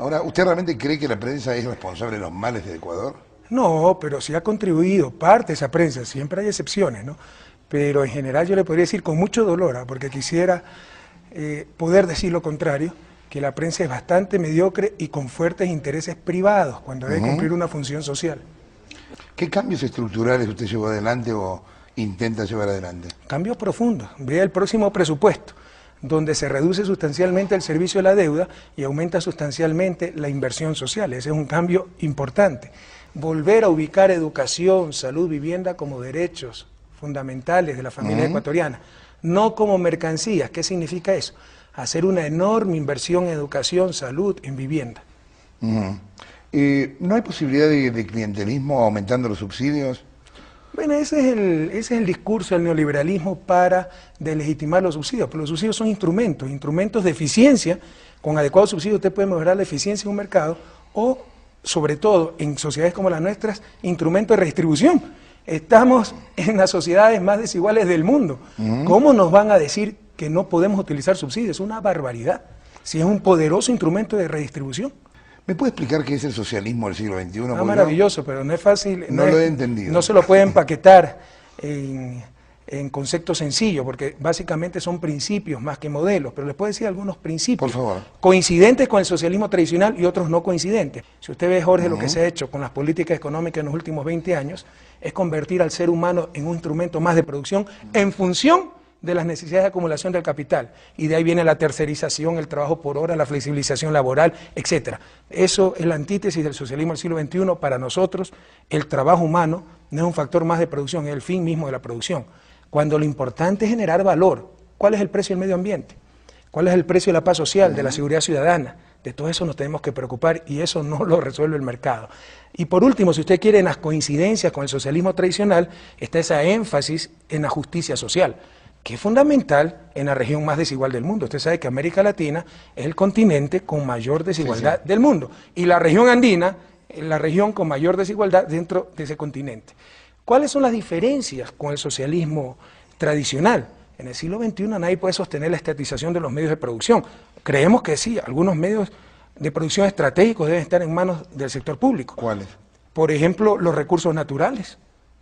Ahora, ¿usted realmente cree que la prensa es responsable de los males de Ecuador? No, pero sí ha contribuido parte de esa prensa, siempre hay excepciones, ¿no? Pero en general yo le podría decir con mucho dolor, ¿ah? porque quisiera eh, poder decir lo contrario, que la prensa es bastante mediocre y con fuertes intereses privados cuando debe cumplir una función social. ¿Qué cambios estructurales usted llevó adelante o intenta llevar adelante? Cambios profundos. Vea el próximo presupuesto donde se reduce sustancialmente el servicio de la deuda y aumenta sustancialmente la inversión social. Ese es un cambio importante. Volver a ubicar educación, salud, vivienda como derechos fundamentales de la familia ecuatoriana, no como mercancías. ¿Qué significa eso? Hacer una enorme inversión en educación, salud, en vivienda. ¿No hay posibilidad de clientelismo aumentando los subsidios? Bueno, ese es, el, ese es el discurso del neoliberalismo para delegitimar los subsidios, pero los subsidios son instrumentos, instrumentos de eficiencia. Con adecuados subsidios usted puede mejorar la eficiencia de un mercado o, sobre todo, en sociedades como las nuestras, instrumentos de redistribución. Estamos en las sociedades más desiguales del mundo. ¿Cómo nos van a decir que no podemos utilizar subsidios? Es una barbaridad. Si es un poderoso instrumento de redistribución. ¿Me puede explicar qué es el socialismo del siglo XXI? Ah, es maravilloso, pero no es fácil. No, lo he entendido. No se lo puede empaquetar en, en conceptos sencillos, porque básicamente son principios más que modelos, pero les puedo decir algunos principios. Coincidentes con el socialismo tradicional y otros no coincidentes. Si usted ve, Jorge, lo que se ha hecho con las políticas económicas en los últimos 20 años, es convertir al ser humano en un instrumento más de producción en función de las necesidades de acumulación del capital. Y de ahí viene la tercerización, el trabajo por hora, la flexibilización laboral, etc. Eso es la antítesis del socialismo del siglo XXI. Para nosotros, el trabajo humano no es un factor más de producción, es el fin mismo de la producción. Cuando lo importante es generar valor, ¿cuál es el precio del medio ambiente? ¿Cuál es el precio de la paz social, de la seguridad ciudadana? De todo eso nos tenemos que preocupar y eso no lo resuelve el mercado. Y por último, si usted quiere, en las coincidencias con el socialismo tradicional, está esa énfasis en la justicia social que es fundamental en la región más desigual del mundo. Usted sabe que América Latina es el continente con mayor desigualdad del mundo y la región andina es la región con mayor desigualdad dentro de ese continente. ¿Cuáles son las diferencias con el socialismo tradicional? En el siglo XXI nadie puede sostener la estatización de los medios de producción. Creemos que sí, algunos medios de producción estratégicos deben estar en manos del sector público. ¿Cuáles? Por ejemplo, los recursos naturales.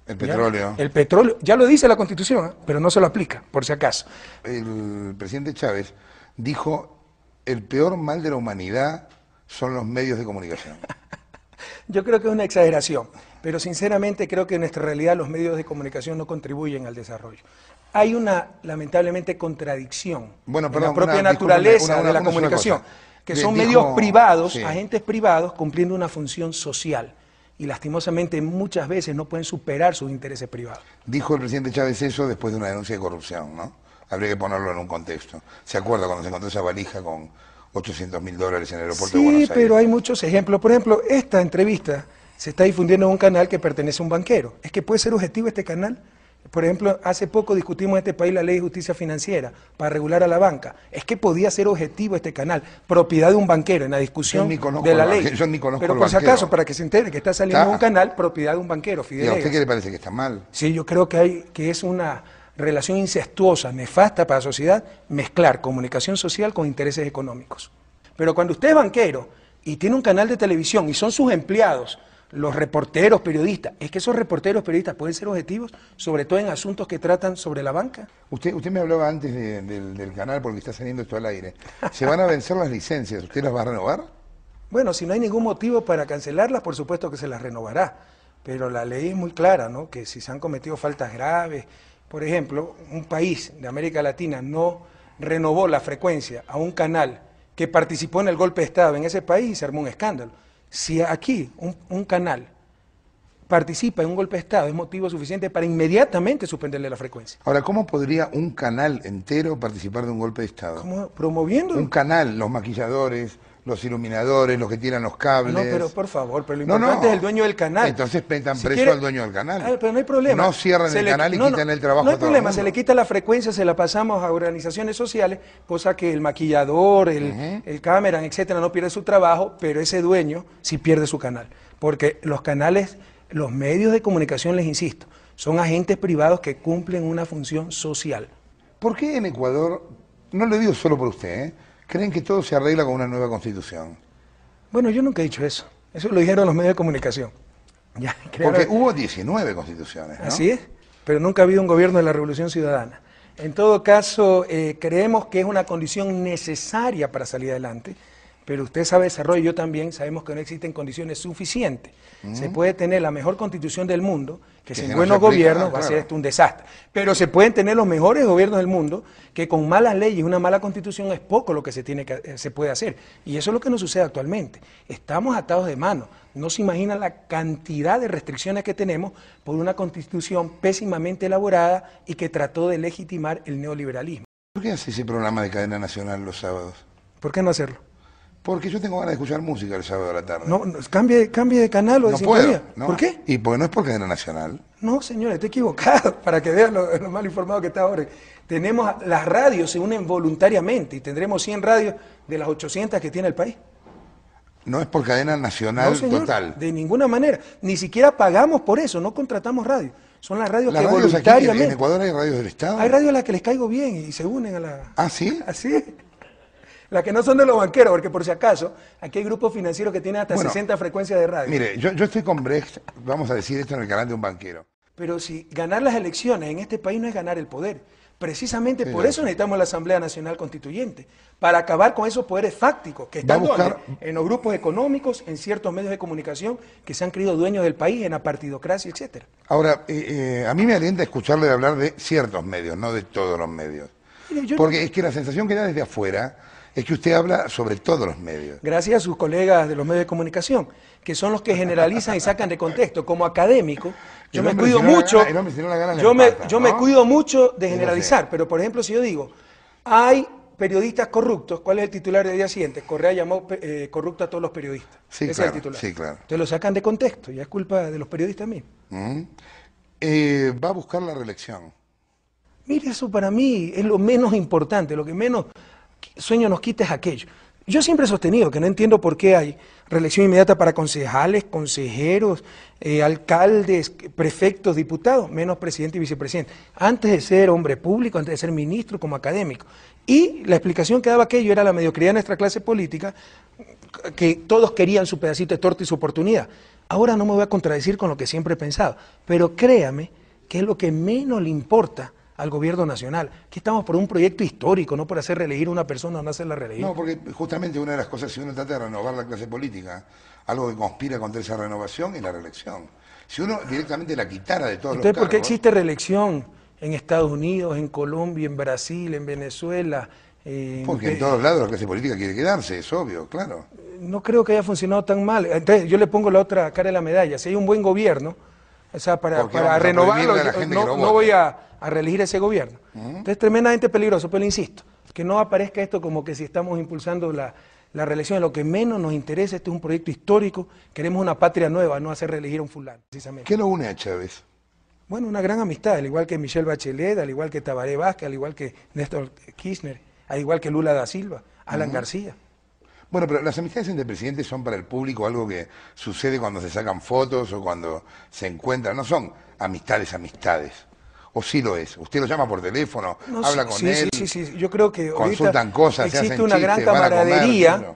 El petróleo. El petróleo, ya lo dice la Constitución, ¿eh? pero no se lo aplica, por si acaso. El presidente Chávez dijo, el peor mal de la humanidad son los medios de comunicación. Yo creo que es una exageración, pero sinceramente creo que en nuestra realidad los medios de comunicación no contribuyen al desarrollo. Hay una, lamentablemente, contradicción la propia naturaleza de la comunicación, que son medios privados, agentes privados, cumpliendo una función social y lastimosamente muchas veces no pueden superar sus intereses privados. Dijo el presidente Chávez eso después de una denuncia de corrupción, ¿no? Habría que ponerlo en un contexto. ¿Se acuerda cuando se encontró esa valija con 800 mil dólares en el aeropuerto de Buenos Sí, pero hay muchos ejemplos. Por ejemplo, esta entrevista se está difundiendo en un canal que pertenece a un banquero. Es que puede ser objetivo este canal por ejemplo, hace poco discutimos en este país la ley de justicia financiera para regular a la banca. Es que podía ser objetivo este canal, propiedad de un banquero, en la discusión de la ley. Yo ni conozco Pero por si acaso, para que se entere que está saliendo un canal, propiedad de un banquero, Fidel. a usted qué le parece que está mal? Sí, yo creo que, hay, que es una relación incestuosa, nefasta para la sociedad, mezclar comunicación social con intereses económicos. Pero cuando usted es banquero y tiene un canal de televisión y son sus empleados los reporteros, periodistas. Es que esos reporteros, periodistas pueden ser objetivos, sobre todo en asuntos que tratan sobre la banca. Usted, usted me hablaba antes del, del canal porque está saliendo esto al aire. ¿Se van a vencer las licencias? ¿Usted las va a renovar? Bueno, si no hay ningún motivo para cancelarlas, por supuesto que se las renovará. Pero la ley es muy clara, ¿no? Que si se han cometido faltas graves, por ejemplo, un país de América Latina no renovó la frecuencia a un canal que participó en el golpe de Estado en ese país y se armó un escándalo. Si aquí un, canal participa en un golpe de Estado es motivo suficiente para inmediatamente suspenderle la frecuencia. Ahora, ¿cómo podría un canal entero participar de un golpe de Estado? ¿Cómo? Promoviendo. Un canal, los maquilladores, los iluminadores, los que tiran los cables. No, pero por favor, pero lo importante es el dueño del canal. Entonces metan preso al dueño del canal. pero no hay problema. No cierran el canal y quitan el trabajo. No hay problema, se le quita la frecuencia, se la pasamos a organizaciones sociales, cosa que el maquillador, el, cámara, etcétera, no pierde su trabajo, pero ese dueño sí pierde su canal. Porque los canales, los medios de comunicación, les insisto, son agentes privados que cumplen una función social. ¿Por qué en Ecuador, no lo digo solo por usted, ¿eh? creen que todo se arregla con una nueva constitución. Bueno, yo nunca he dicho eso. Eso lo dijeron los medios de comunicación. Porque hubo 19 constituciones. Así es, pero nunca ha habido un gobierno de la revolución ciudadana. En todo caso, eh, creemos que es una condición necesaria para salir adelante pero usted sabe desarrollo, yo también, sabemos que no existen condiciones suficientes. Se puede tener la mejor constitución del mundo, que, sin buenos gobiernos va a ser esto un desastre. Pero se pueden tener los mejores gobiernos del mundo, que con malas leyes, una mala constitución es poco lo que se, tiene que, eh, se puede hacer. Y eso es lo que nos sucede actualmente. Estamos atados de mano. No se imagina la cantidad de restricciones que tenemos por una constitución pésimamente elaborada y que trató de legitimar el neoliberalismo. ¿Por qué hace ese programa de cadena nacional los sábados? ¿Por qué no hacerlo? Porque yo tengo ganas de escuchar música el sábado de la tarde. No, cambie, cambie, de canal o de no ¿Por qué? Y porque no es por cadena nacional. No, señores, estoy equivocado. Para que vean lo, mal informado que está ahora. Tenemos, las radios se unen voluntariamente y tendremos 100 radios de las 800 que tiene el país. No es por cadena nacional total. De ninguna manera. Ni siquiera pagamos por eso, no contratamos radio. Son las radios que radios voluntariamente. en Ecuador hay radios del Estado. Hay radios a las que les caigo bien y se unen a la. ¿Ah, sí? Así. ¿Ah, las que no son de los banqueros, porque por si acaso, aquí hay grupos financieros que tienen hasta 60 frecuencias de radio. Mire, yo, estoy con Brecht, vamos a decir esto en el canal de un banquero. Pero si ganar las elecciones en este país no es ganar el poder. Precisamente por eso necesitamos la Asamblea Nacional Constituyente, para acabar con esos poderes fácticos que están en los grupos económicos, en ciertos medios de comunicación que se han creído dueños del país, en la partidocracia, etcétera. Ahora, eh, eh, a mí me alienta escucharle hablar de ciertos medios, no de todos los medios. Porque es que la sensación que da desde afuera es que usted habla sobre todos los medios. Gracias a sus colegas de los medios de comunicación, que son los que generalizan y sacan de contexto. Como académico, yo me, cuido mucho. yo, me, cuido mucho de generalizar, pero por ejemplo, si yo digo, hay periodistas corruptos, ¿cuál es el titular del día siguiente? Correa llamó eh, corrupto a todos los periodistas. Sí, claro, es el titular. Sí, claro. Entonces lo sacan de contexto, ya es culpa de los periodistas mismos. Mm. Eh, ¿Va a buscar la reelección? Mire, eso para mí es lo menos importante, lo que menos sueño nos quites aquello. Yo siempre he sostenido que no entiendo por qué hay reelección inmediata para concejales, consejeros, eh, alcaldes, prefectos, diputados, menos presidente y vicepresidente, antes de ser hombre público, antes de ser ministro como académico. Y la explicación que daba aquello era la mediocridad de nuestra clase política, que todos querían su pedacito de torta y su oportunidad. Ahora no me voy a contradecir con lo que siempre he pensado, pero créame que es lo que menos le importa al gobierno nacional. que estamos por un proyecto histórico, no por hacer reelegir a una persona o no la reelegir. No, porque justamente una de las cosas, si uno trata de renovar la clase política, algo que conspira contra esa renovación es la reelección. Si uno directamente la quitara de todos Entonces, ¿por qué existe reelección en Estados Unidos, en Colombia, en Brasil, en Venezuela? porque en todos lados la clase política quiere quedarse, es obvio, claro. Eh, no creo que haya funcionado tan mal. Entonces, yo le pongo la otra cara de la medalla. Si hay un buen gobierno, o sea, para, renovarlo, no voy a a reelegir ese gobierno. Entonces, tremendamente peligroso, pero insisto, que no aparezca esto como que si estamos impulsando la, la reelección, lo que menos nos interesa, este es un proyecto histórico, queremos una patria nueva, no hacer reelegir a un fulano, precisamente. ¿Qué lo une a Chávez? Bueno, una gran amistad, al igual que Michelle Bachelet, al igual que Tabaré Vázquez, al igual que Néstor Kirchner, al igual que Lula da Silva, Alan García. Bueno, pero las amistades entre presidentes son para el público algo que sucede cuando se sacan fotos o cuando se encuentran, no son amistades, amistades. ¿O sí lo es? ¿Usted lo llama por teléfono? ¿Habla con él? Sí, sí, sí. Yo creo que. Consultan cosas, existe una gran camaradería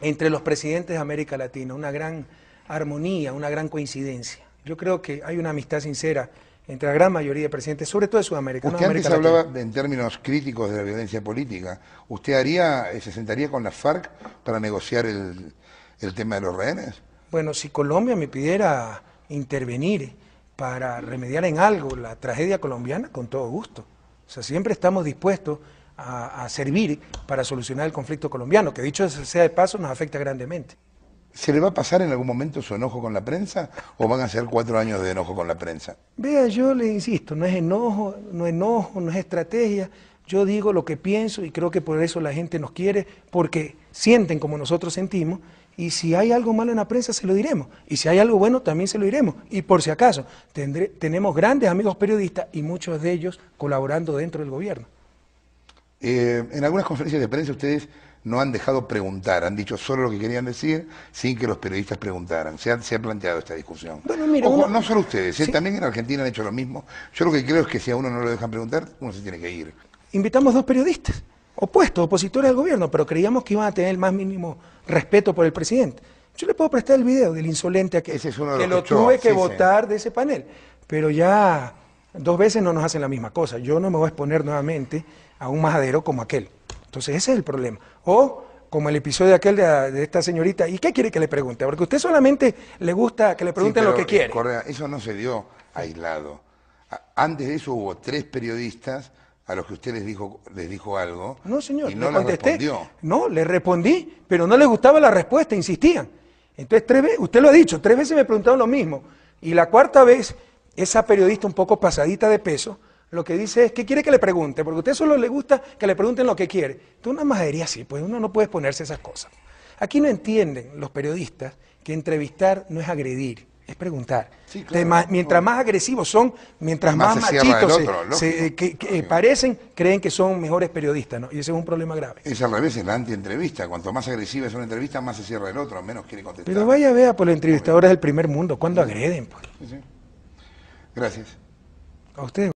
entre los presidentes de América Latina, una gran armonía, una gran coincidencia. Yo creo que hay una amistad sincera entre la gran mayoría de presidentes, sobre todo de Sudamérica. antes hablaba en términos críticos de la violencia política. ¿Usted haría, eh, se sentaría con la FARC para negociar el, el tema de los rehenes? Bueno, si Colombia me pidiera intervenir para remediar en algo la tragedia colombiana, con todo gusto. O sea, siempre estamos dispuestos a, servir para solucionar el conflicto colombiano, que dicho sea de paso, nos afecta grandemente. ¿Se le va a pasar en algún momento su enojo con la prensa o van a ser cuatro años de enojo con la prensa? Vea, yo le insisto, no es enojo, no es enojo, no es estrategia. Yo digo lo que pienso y creo que por eso la gente nos quiere, porque sienten como nosotros sentimos y si hay algo malo en la prensa, se lo diremos. Y si hay algo bueno, también se lo diremos. Y por si acaso, tenemos grandes amigos periodistas y muchos de ellos colaborando dentro del gobierno. Eh, en algunas conferencias de prensa ustedes no han dejado preguntar, han dicho solo lo que querían decir sin que los periodistas preguntaran. Se, ha planteado esta discusión. No solo ustedes, eh, también en Argentina han hecho lo mismo. Yo lo que creo es que si a uno no lo dejan preguntar, uno se tiene que ir. Invitamos dos periodistas opuestos, opositores al gobierno, pero creíamos que iban a tener el más mínimo respeto por el presidente. Yo le puedo prestar el video del insolente aquel, que lo tuve que votar de ese panel, pero ya dos veces no nos hacen la misma cosa. Yo no me voy a exponer nuevamente a un majadero como aquel. Entonces ese es el problema. O como el episodio aquel de, esta señorita, ¿y qué quiere que le pregunte? Porque usted solamente le gusta que le pregunten lo que quiere. Eh, Correa, eso no se dio aislado. Antes de eso hubo tres periodistas a los que usted les dijo, algo. No, señor, no le contesté. Respondió. No, le respondí, pero no le gustaba la respuesta, insistían. Entonces, tres veces, usted lo ha dicho, tres veces me preguntaron lo mismo. Y la cuarta vez, esa periodista un poco pasadita de peso, lo que dice es que quiere que le pregunte, porque a usted solo le gusta que le pregunten lo que quiere. Tú una majadería así, pues uno no puede ponerse esas cosas. Aquí no entienden los periodistas que entrevistar no es agredir es preguntar. mientras más agresivos son, mientras más, machitos eh, parecen, creen que son mejores periodistas, ¿no? Y ese es un problema grave. Es al revés, es la anti-entrevista. Cuanto más agresiva es una entrevista, más se cierra el otro, menos quiere contestar. Pero vaya, vea, por pues, los entrevistadores del primer mundo, cuando agreden? Pues? Gracias. A ustedes.